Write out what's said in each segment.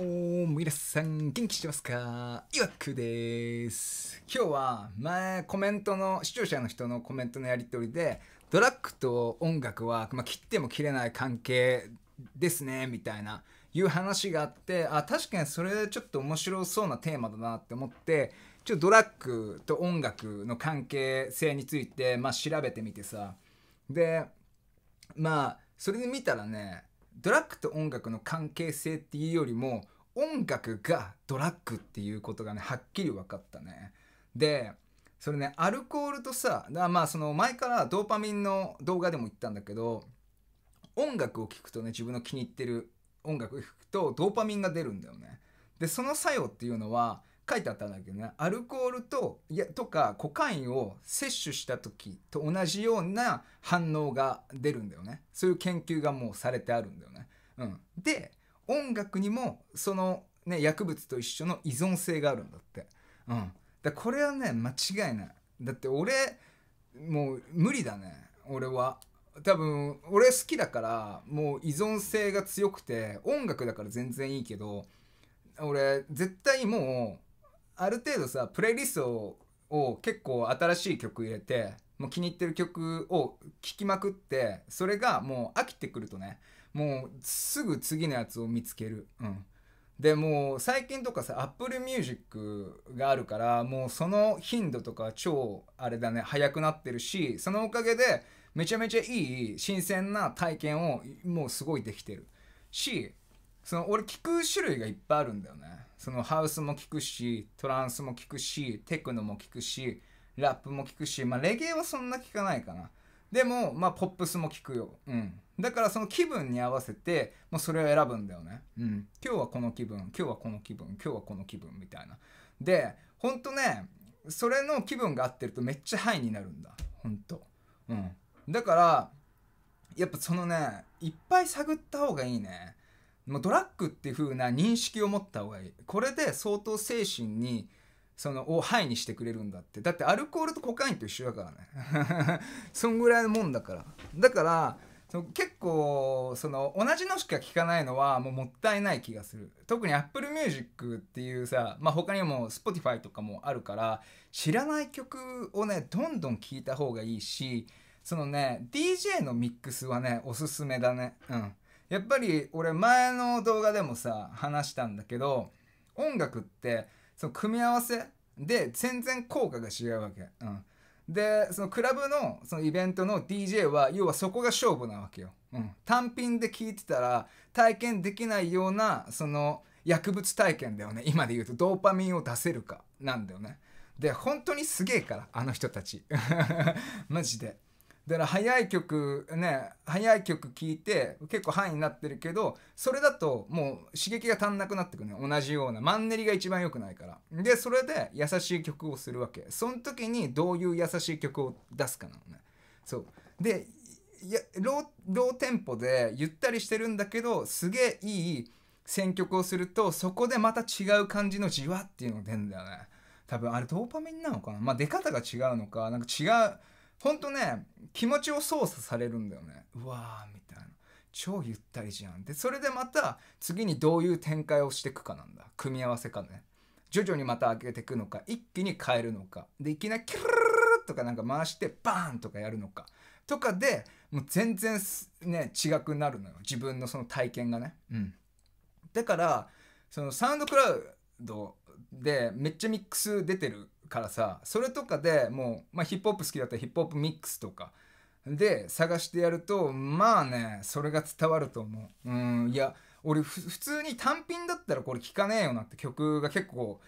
も皆さん元気してますかいわくです今日は前コメントの視聴者の人のコメントのやり取りでドラッグと音楽は、まあ、切っても切れない関係ですねみたいないう話があってあ確かにそれちょっと面白そうなテーマだなって思ってちょっとドラッグと音楽の関係性について、まあ、調べてみてさでまあそれで見たらねドラッグと音楽の関係性っていうよりも音楽がドラッグっていうことがねはっきり分かったねでそれねアルコールとさまあその前からドーパミンの動画でも言ったんだけど音楽を聴くとね自分の気に入ってる音楽を聴くとドーパミンが出るんだよねでその作用っていうのは書いてあったんだけどねアルコールといやとかコカインを摂取した時と同じような反応が出るんだよねそういう研究がもうされてあるんだよね。うん、で音楽にもその、ね、薬物と一緒の依存性があるんだって。うん、だこれはね間違いない。だって俺もう無理だね俺は。多分俺好きだからもう依存性が強くて音楽だから全然いいけど俺絶対もうある程度さプレイリストを結構新しい曲入れてもう気に入ってる曲を聴きまくってそれがもう飽きてくるとねもうすぐ次のやつを見つける。うんでもう最近とかさ Apple Music があるからもうその頻度とか超あれだね速くなってるしそのおかげでめちゃめちゃいい新鮮な体験をもうすごいできてるしその俺聞く種類がいっぱいあるんだよねそのハウスも聴くしトランスも聴くしテクノも聴くしラップも聴くしまあレゲエはそんな聴かないかなでもまあポップスも聴くようんだからその気分に合わせてまそれを選ぶんだよねうん今日はこの気分今日はこの気分今日はこの気分みたいなでほんとねそれの気分が合ってるとめっちゃハイになるんだほんとうんだからやっぱそのねいっぱい探った方がいいねもうドラッグっていう風な認識を持った方がいいこれで相当精神にそのをハイにしてくれるんだってだってアルコールとコカインと一緒だからね そんぐらいのもんだからだから結構その同じのしか聴かないのはもうもったいない気がする特に Apple Music っていうさ、まあ、他にも Spotify とかもあるから知らない曲をねどんどん聴いた方がいいしそのね DJ のミックスはねおすすめだねうんやっぱり俺前の動画でもさ話したんだけど音楽ってその組み合わせで全然効果が違うわけ、うん、でそのクラブのそのイベントの DJ は要はそこが勝負なわけよ、うん、単品で聴いてたら体験できないようなその薬物体験だよね今で言うとドーパミンを出せるかなんだよねで本当にすげえからあの人たち マジで。だから早い曲ね早い曲聴いて結構範囲になってるけどそれだともう刺激が足んなくなってくるね同じようなマンネリが一番良くないからでそれで優しい曲をするわけその時にどういう優しい曲を出すかなのねそうでいやローテンポでゆったりしてるんだけどすげえいい選曲をするとそこでまた違う感じのじわっていうのが出るんだよね多分あれドーパミンなのかなまあ出方が違うのかなんか違うほんとね気持ちを操作されるんだよねうわーみたいな超ゆったりじゃんでそれでまた次にどういう展開をしていくかなんだ組み合わせかね徐々にまた上げていくのか一気に変えるのかでいきなりキュルルルルとかなんか回してバーンとかやるのかとかでもう全然ね違くなるのよ自分のその体験がねうんだからそのサウンドクラウドでめっちゃミックス出てるからさそれとかでもう、まあ、ヒップホップ好きだったらヒップホップミックスとかで探してやるとまあねそれが伝わると思ううんいや俺普通に単品だったらこれ聴かねえよなって曲が結構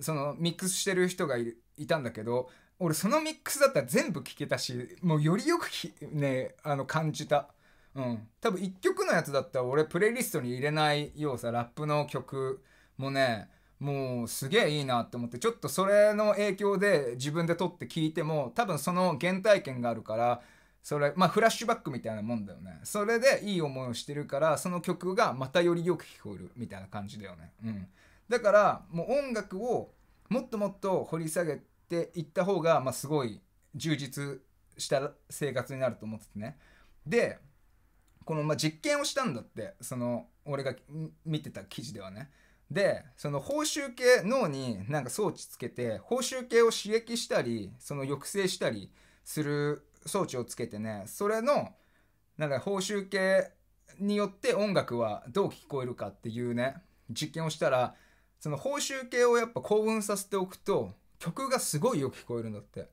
そのミックスしてる人がいたんだけど俺そのミックスだったら全部聴けたしもうよりよくねあの感じた。うん、多分1曲のやつだったら俺プレイリストに入れないようさラップの曲もねもうすげえいいなって思ってちょっとそれの影響で自分で撮って聞いても多分その原体験があるからそれまあフラッシュバックみたいなもんだよねそれでいい思いをしてるからその曲がまたよりよく聞こえるみたいな感じだよね、うん、だからもう音楽をもっともっと掘り下げていった方が、まあ、すごい充実した生活になると思っててねでこのまあ実験をしたんだってその俺が見てた記事ではねでその報酬系脳になんか装置つけて報酬系を刺激したりその抑制したりする装置をつけてねそれのなんか報酬系によって音楽はどう聞こえるかっていうね実験をしたらその報酬系をやっぱ興奮させておくと曲がすごいよく聞こえるんだって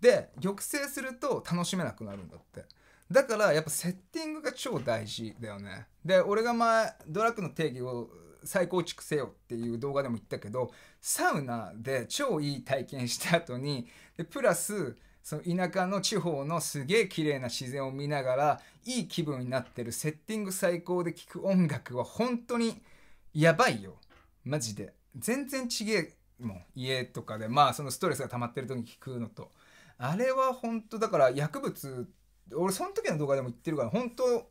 で抑制すると楽しめなくなるんだってだからやっぱセッティングが超大事だよねで俺が前ドラッグの定義を再構築せよっていう動画でも言ったけどサウナで超いい体験した後にでプラスその田舎の地方のすげえ綺麗な自然を見ながらいい気分になってるセッティング最高で聴く音楽は本当にやばいよマジで全然ちげえもん家とかでまあそのストレスが溜まってる時に聴くのとあれは本当だから薬物俺その時の動画でも言ってるから本当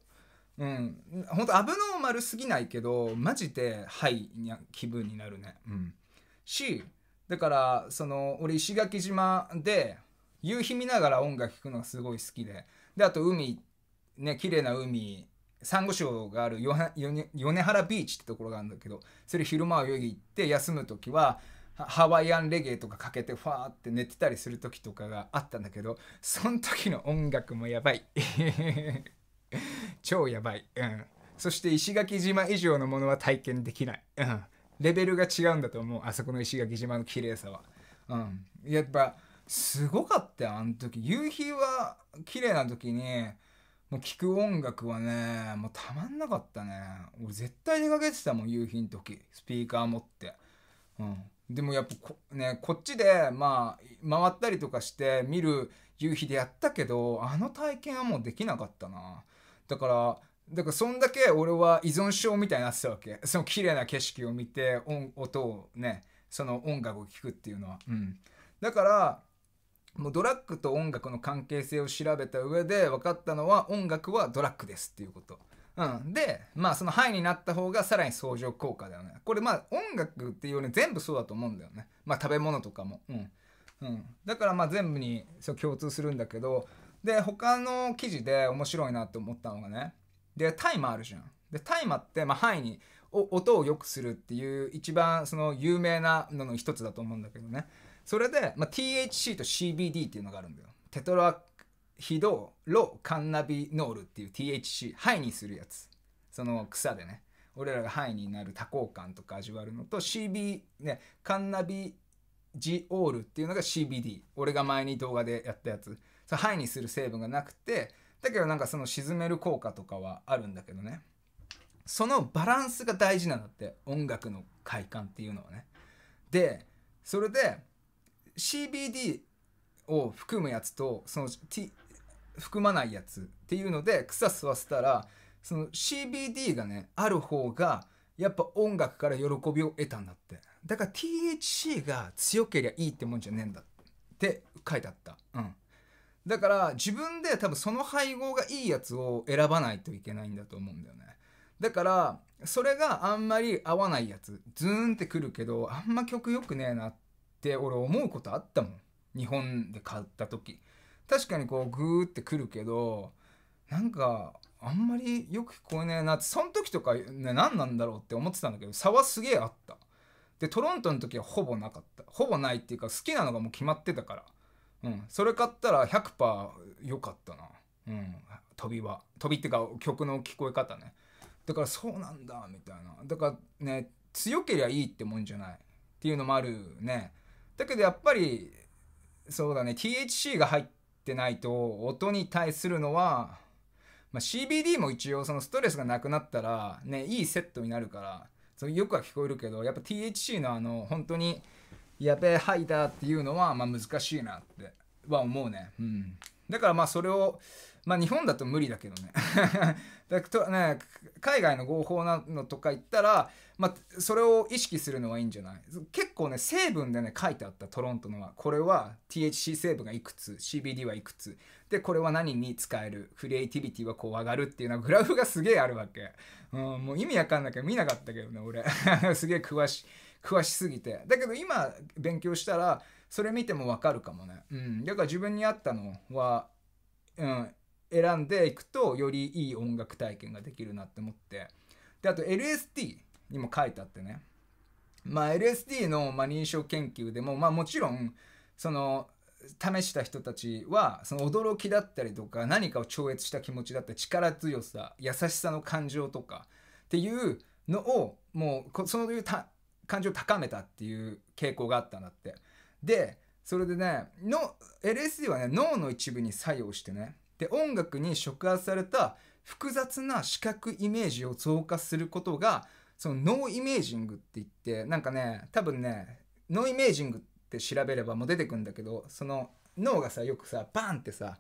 うん、本当アブノーマルすぎないけどマジでハイに気分になるね、うん、しだからその俺石垣島で夕日見ながら音楽聴くのがすごい好きでであと海ね綺麗な海サンゴ礁がある米原ビーチってところがあるんだけどそれ昼間泳ぎ行って休む時はハワイアンレゲエとかかけてファーって寝てたりする時とかがあったんだけどその時の音楽もやばい超やばい。うん。そして石垣島以上のものは体験できない。うん。レベルが違うんだと思う。あそこの石垣島の綺麗さは。うん。やっぱ、すごかったよ、あの時。夕日は綺麗な時に、もう聴く音楽はね、もうたまんなかったね。俺絶対出かけてたもん、夕日の時。スピーカー持って。うん。でもやっぱこ,、ね、こっちで、まあ、回ったりとかして見る夕日でやったけど、あの体験はもうできなかったな。だからだからそんだけ俺は依存症みたいになってたわけその綺麗な景色を見て音をねその音楽を聴くっていうのは、うん、だからもうドラッグと音楽の関係性を調べた上で分かったのは音楽はドラッグですっていうこと。うん、でまあその範囲になった方がさらに相乗効果だよねこれまあ音楽っていうより全部そうだと思うんだよねまあ食べ物とかもうん、うん、だからまあ全部にそう共通するんだけどで他の記事で面白いなって思ったのがねで大麻あるじゃん。で大麻って、まあ、範囲に音を良くするっていう一番その有名なのの一つだと思うんだけどねそれで、まあ、THC と CBD っていうのがあるんだよテトラヒドロカンナビノールっていう THC 肺にするやつその草でね俺らが肺になる多幸感とか味わるのと CB ねカンナビジオールっていうのが CBD 俺が前に動画でやったやつそ灰にする成分がなくてだけどなんかその沈める効果とかはあるんだけどねそのバランスが大事なんだって音楽の快感っていうのはねでそれで CBD を含むやつとその、T、含まないやつっていうので草吸わせたらその CBD がねある方がやっぱ音楽から喜びを得たんだってだから THC が強けりゃいいってもんじゃねえんだって書いてあったうんだから自分で多分その配合がいいやつを選ばないといけないんだと思うんだよねだからそれがあんまり合わないやつズーンってくるけどあんま曲良くねえなって俺思うことあったもん日本で買った時確かにこうグーってくるけどなんかあんまりよく聞こえねえなってその時とか、ね、何なんだろうって思ってたんだけど差はすげえあったでトロントの時はほぼなかったほぼないっていうか好きなのがもう決まってたからうん、それ買ったら100%良かったな、うん、飛びは飛びってか曲の聞こえ方ねだからそうなんだみたいなだからね強けりゃいいってもんじゃないっていうのもあるねだけどやっぱりそうだね THC が入ってないと音に対するのは、まあ、CBD も一応そのストレスがなくなったらねいいセットになるからそよくは聞こえるけどやっぱ THC のあの本当にやべえはいだっていうのは、まあ、難しいなっては思うね。うん、だからまあそれを、まあ、日本だと無理だけどね だとね海外の合法なのとか言ったら、まあ、それを意識するのはいいんじゃない結構ね成分でね書いてあったトロントのはこれは THC 成分がいくつ CBD はいくつでこれは何に使えるクリエイティビティはこう上がるっていうのはグラフがすげえあるわけ、うん、もう意味わかんなきゃ見なかったけどね俺 すげえ詳しい。詳しすぎてだけど今勉強したらそれ見てもわかるかもね、うん、だから自分に合ったのは、うん、選んでいくとよりいい音楽体験ができるなって思ってであと LSD にも書いてあってねまあ LSD の、まあ、臨床研究でもまあもちろんその試した人たちはその驚きだったりとか何かを超越した気持ちだったり力強さ優しさの感情とかっていうのをもうそのいうた感情を高めたっていう傾向があったなってでそれでねの LSD はね脳の一部に作用してねで音楽に触発された複雑な視覚イメージを増加することがその脳イメージングって言ってなんかね多分ね脳イメージングって調べればもう出てくんだけどその脳がさよくさバンってさ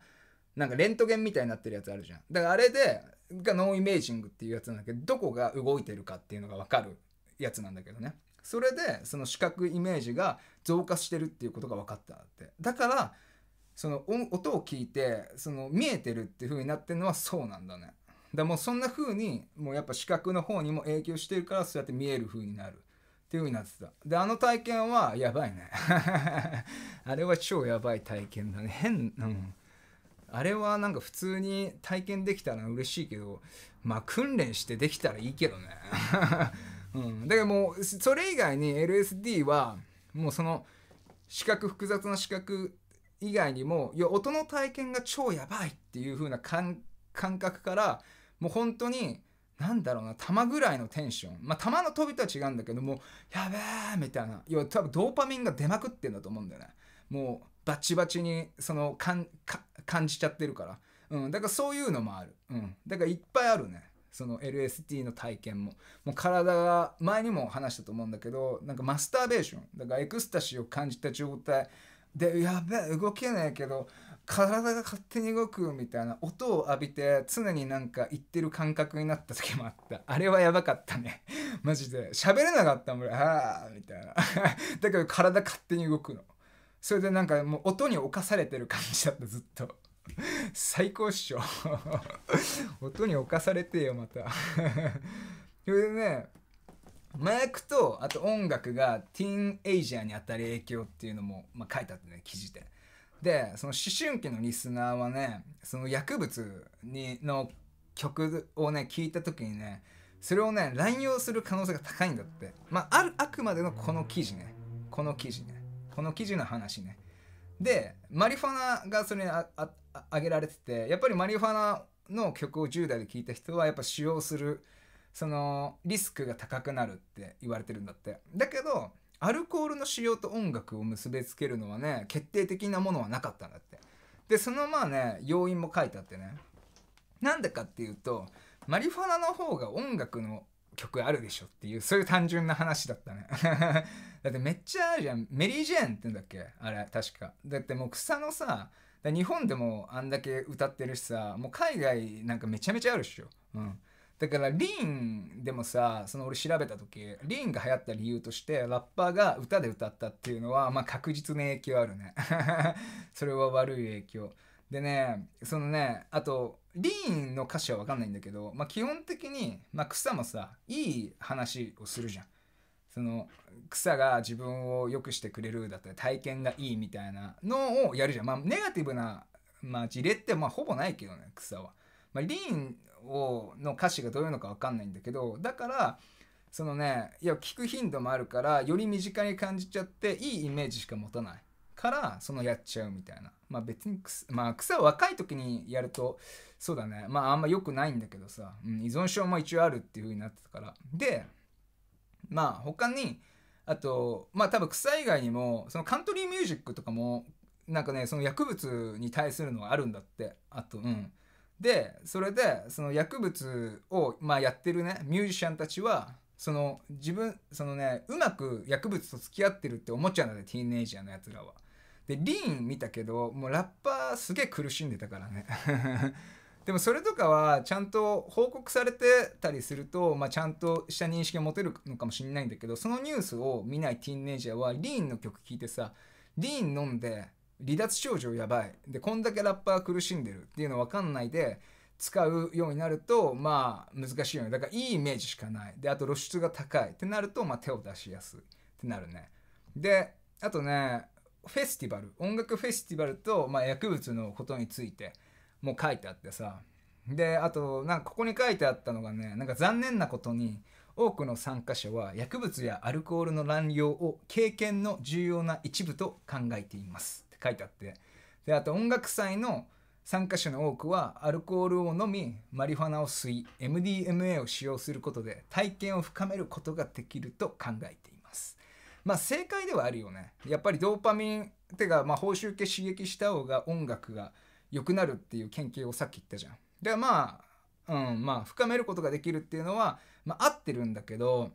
なんかレントゲンみたいになってるやつあるじゃんだからあれでが脳イメージングっていうやつなんだけどどこが動いてるかっていうのが分かるやつなんだけどねそれでその視覚イメージが増加してるっていうことが分かったってだからその音を聞いてその見えてるっていう風になってるのはそうなんだねだもうそんな風にもうやっぱ視覚の方にも影響してるからそうやって見える風になるっていう風になってたであの体験はやばいね あれは超やばい体験だね変うんあれはなんか普通に体験できたら嬉しいけどまあ訓練してできたらいいけどねうん、だからもうそれ以外に LSD はもうその視覚複雑な視覚以外にもいや音の体験が超やばいっていう風な感覚からもう本当になんだろうな玉ぐらいのテンションまあ玉の飛びとは違うんだけどもやべえみたいな要は多分ドーパミンが出まくってんだと思うんだよねもうバチバチにその感じちゃってるから、うん、だからそういうのもある、うん、だからいっぱいあるねその LST の体験ももう体が前にも話したと思うんだけどなんかマスターベーションだからエクスタシーを感じた状態でやべえ動けないけど体が勝手に動くみたいな音を浴びて常になんか言ってる感覚になった時もあったあれはやばかったね マジで喋れなかったもんああみたいな だけど体勝手に動くのそれでなんかもう音に侵されてる感じだったずっと。最高っしょ音に侵されてよまたそれでね麻薬とあと音楽がティーンエイジャーにあたる影響っていうのも、まあ、書いてあってね記事ででその思春期のリスナーはねその薬物にの曲をね聞いた時にねそれをね乱用する可能性が高いんだってまああるあくまでのこの記事ねこの記事ねこの記事の話ねでマリファナがそれにああ挙げられててやっぱりマリファナの曲を10代で聴いた人はやっぱ使用するそのリスクが高くなるって言われてるんだってだけどアルコールの使用と音楽を結びつけるのはね決定的なものはなかったんだってでそのまあね要因も書いてあってねなんでかっていうとマリファナの方が音楽の曲あるでしょっていうそういう単純な話だったね だってめっちゃあるじゃんメリー・ジェーンって言うんだっけあれ確かだってもう草のさ日本でもあんだけ歌ってるしさもう海外なんかめちゃめちゃあるっしょ、うん、だからリーンでもさその俺調べた時リンが流行った理由としてラッパーが歌で歌ったっていうのは、まあ、確実に影響あるね それは悪い影響でねそのねあとリーンの歌詞は分かんないんだけど、まあ、基本的に、まあ、草もさいい話をするじゃん。その草が自分を良くしてくれるだったり体験がいいみたいなのをやるじゃん。まあ、ネガティブな、まあ、事例ってまあほぼないけどね草は。まあ、リーンをの歌詞がどういうのか分かんないんだけどだからそのねいや聞く頻度もあるからより身近に感じちゃっていいイメージしか持たないからそのやっちゃうみたいな。まあ別に草,、まあ、草は若い時にやるとそうだねまああんま良くないんだけどさ、うん、依存症も一応あるっていう風になってたからでまあ他にあとまあ多分草以外にもそのカントリーミュージックとかもなんかねその薬物に対するのがあるんだってあとうんでそれでその薬物を、まあ、やってるねミュージシャンたちはその自分そのねうまく薬物と付き合ってるって思っちゃうんだねティーンエイジャーのやつらは。でリーン見たけどもうラッパーすげえ苦しんでたからね でもそれとかはちゃんと報告されてたりすると、まあ、ちゃんとした認識が持てるのかもしれないんだけどそのニュースを見ないティーンエイジャーはリーンの曲聴いてさリーン飲んで離脱症状やばいでこんだけラッパー苦しんでるっていうの分かんないで使うようになるとまあ難しいよねだからいいイメージしかないであと露出が高いってなると、まあ、手を出しやすいってなるねであとねフェスティバル音楽フェスティバルと、まあ、薬物のことについても書いてあってさであとなんかここに書いてあったのがねなんか残念なことに多くの参加者は薬物やアルコールの乱用を経験の重要な一部と考えていますって書いてあってであと音楽祭の参加者の多くはアルコールを飲みマリファナを吸い MDMA を使用することで体験を深めることができると考えています。まあ正解ではあるよねやっぱりドーパミンってかまあ報酬系刺激した方が音楽が良くなるっていう研究をさっき言ったじゃん。でまあうんまあ深めることができるっていうのは、まあ、合ってるんだけど、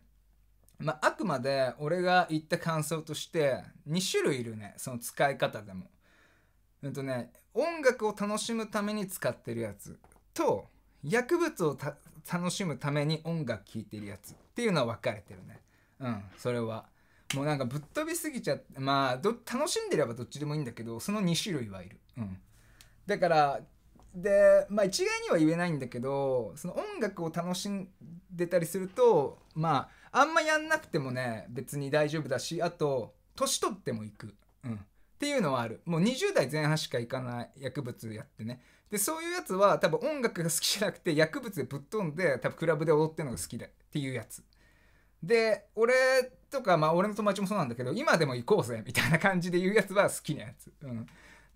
まあ、あくまで俺が言った感想として2種類いるねその使い方でも。うんとね音楽を楽しむために使ってるやつと薬物を楽しむために音楽聴いてるやつっていうのは分かれてるね。うんそれは。もうなんかぶっ飛びすぎちゃってまあ楽しんでればどっちでもいいんだけどその2種類はいる、うん、だからでまあ一概には言えないんだけどその音楽を楽しんでたりするとまああんまやんなくてもね別に大丈夫だしあと年取ってもいく、うん、っていうのはあるもう20代前半しかいかない薬物やってねでそういうやつは多分音楽が好きじゃなくて薬物でぶっ飛んで多分クラブで踊ってるのが好きだっていうやつで俺とか、まあ、俺の友達もそうなんだけど今でも行こうぜみたいな感じで言うやつは好きなやつ、うん、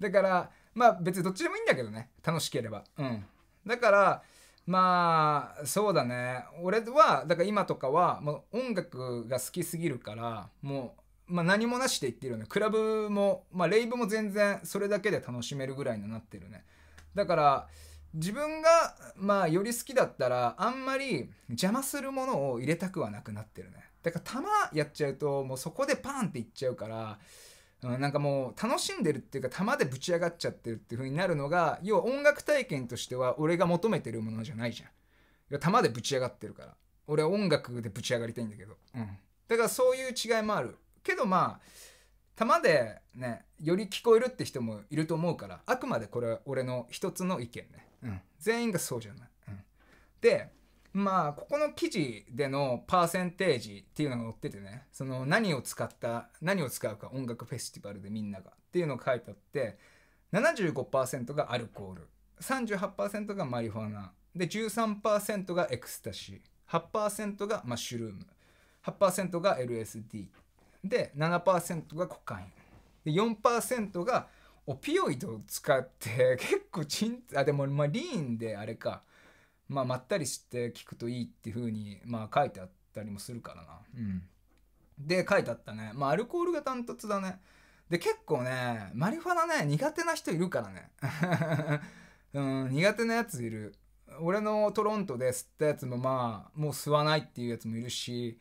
だからまあ別にどっちでもいいんだけどね楽しければ、うん、だからまあそうだね俺はだから今とかはもう音楽が好きすぎるからもう、まあ、何もなしで行ってるよねクラブも、まあ、レイブも全然それだけで楽しめるぐらいになってるねだから自分がまあより好きだったらあんまり邪魔するものを入れたくはなくなってるねだから弾やっちゃうともうそこでパーンっていっちゃうからうん、なんかもう楽しんでるっていうか玉でぶち上がっちゃってるっていう風になるのが要は音楽体験としては俺が求めてるものじゃないじゃん玉でぶち上がってるから俺は音楽でぶち上がりたいんだけど、うん、だからそういう違いもあるけどまあ玉でねより聞こえるって人もいると思うからあくまでこれは俺の一つの意見ね全員がそうじゃない。うん、でまあここの記事でのパーセンテージっていうのが載っててねその何を使った何を使うか音楽フェスティバルでみんながっていうのが書いてあって75%がアルコール38%がマリファナで13%がエクスタシー8%がマッシュルーム8%が LSD で7%がコカインで4%がオピオイドを使って 結構ちんあでもまあリーンであれか、まあ、まったりして聞くといいっていう風にまあ書いてあったりもするからなうんで書いてあったねまあアルコールがダントツだねで結構ねマリファナね苦手な人いるからね うん苦手なやついる俺のトロントで吸ったやつもまあもう吸わないっていうやつもいるし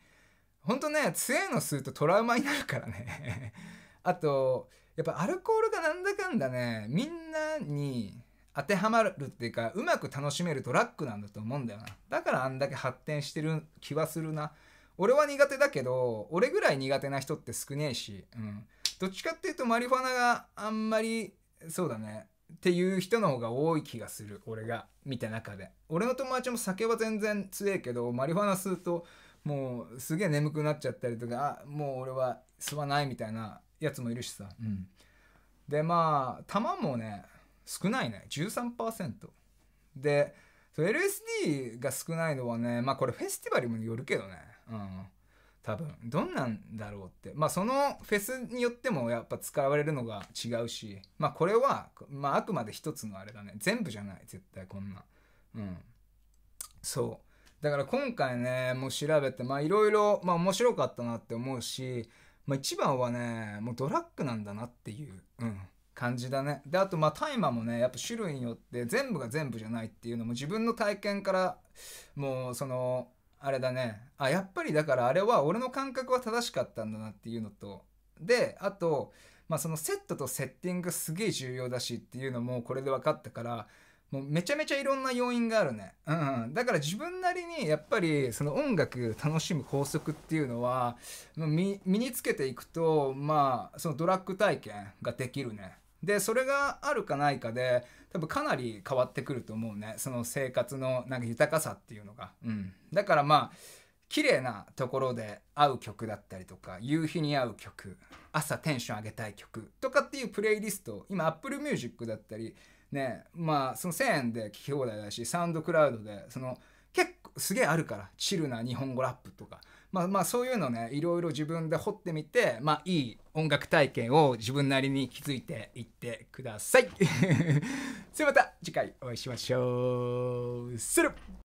ほんとね強いの吸うとトラウマになるからね あとやっぱアルコールがなんだかんだねみんなに当てはまるっていうかうまく楽しめるドラッグなんだと思うんだよなだからあんだけ発展してる気はするな俺は苦手だけど俺ぐらい苦手な人って少ねえし、うん、どっちかっていうとマリファナがあんまりそうだねっていう人の方が多い気がする俺が見た中で俺の友達も酒は全然強えけどマリファナ吸うともうすげえ眠くなっちゃったりとかあもう俺は吸わないみたいなやつもいるしさ、うん、でまあ弾もね少ないね13%で LSD が少ないのはねまあこれフェスティバルによるけどねうん多分どんなんだろうってまあそのフェスによってもやっぱ使われるのが違うしまあこれは、まあ、あくまで一つのあれだね全部じゃない絶対こんなうんそうだから今回ねもう調べてまあいろいろ面白かったなって思うしまあ、一番はねもうドラッグなんだなっていう、うん、感じだねであとまあ大麻もねやっぱ種類によって全部が全部じゃないっていうのも自分の体験からもうそのあれだねあやっぱりだからあれは俺の感覚は正しかったんだなっていうのとであと、まあ、そのセットとセッティングすげえ重要だしっていうのもこれで分かったからもうめちゃめちゃいろんな要因があるね。うん、うん。だから自分なりにやっぱりその音楽楽しむ法則っていうのは身につけていくと、まあ、そのドラッグ体験ができるね。で、それがあるかないかで、多分かなり変わってくると思うね。その生活のなんか豊かさっていうのが。うん。だからまあ、綺麗なところで会う曲だったりとか夕日に会う曲朝テンション上げたい曲とかっていうプレイリスト今 Apple Music だったりねまあその1000円で聴き放題だしサウンドクラウドでその結構すげえあるからチルな日本語ラップとか、まあ、まあそういうのねいろいろ自分で掘ってみて、まあ、いい音楽体験を自分なりに築いていってください。それまた次回お会いしましょう。